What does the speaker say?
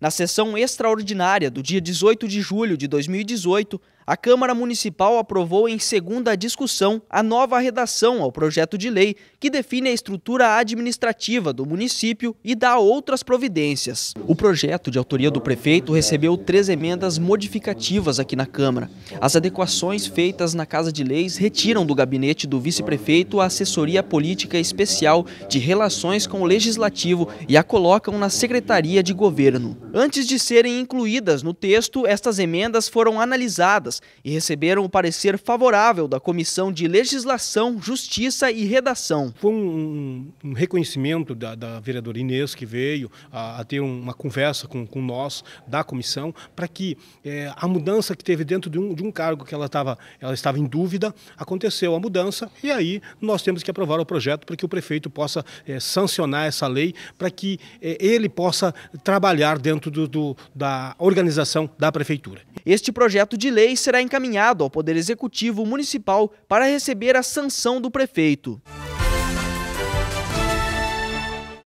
Na sessão extraordinária do dia 18 de julho de 2018, a Câmara Municipal aprovou em segunda discussão a nova redação ao projeto de lei que define a estrutura administrativa do município e dá outras providências. O projeto de autoria do prefeito recebeu três emendas modificativas aqui na Câmara. As adequações feitas na Casa de Leis retiram do gabinete do vice-prefeito a assessoria política especial de relações com o legislativo e a colocam na Secretaria de Governo. Antes de serem incluídas no texto, estas emendas foram analisadas e receberam o parecer favorável da Comissão de Legislação, Justiça e Redação. Foi um, um reconhecimento da, da, vereadora Inês, que veio a, a ter uma conversa com, com, nós, da comissão, para que é, a mudança que teve dentro de um, de um cargo que ela estava, ela estava em dúvida, aconteceu a mudança e aí nós temos que aprovar o projeto para que o prefeito possa é, sancionar essa lei, para que é, ele possa trabalhar dentro dentro do, do, da organização da Prefeitura. Este projeto de lei será encaminhado ao Poder Executivo Municipal para receber a sanção do prefeito.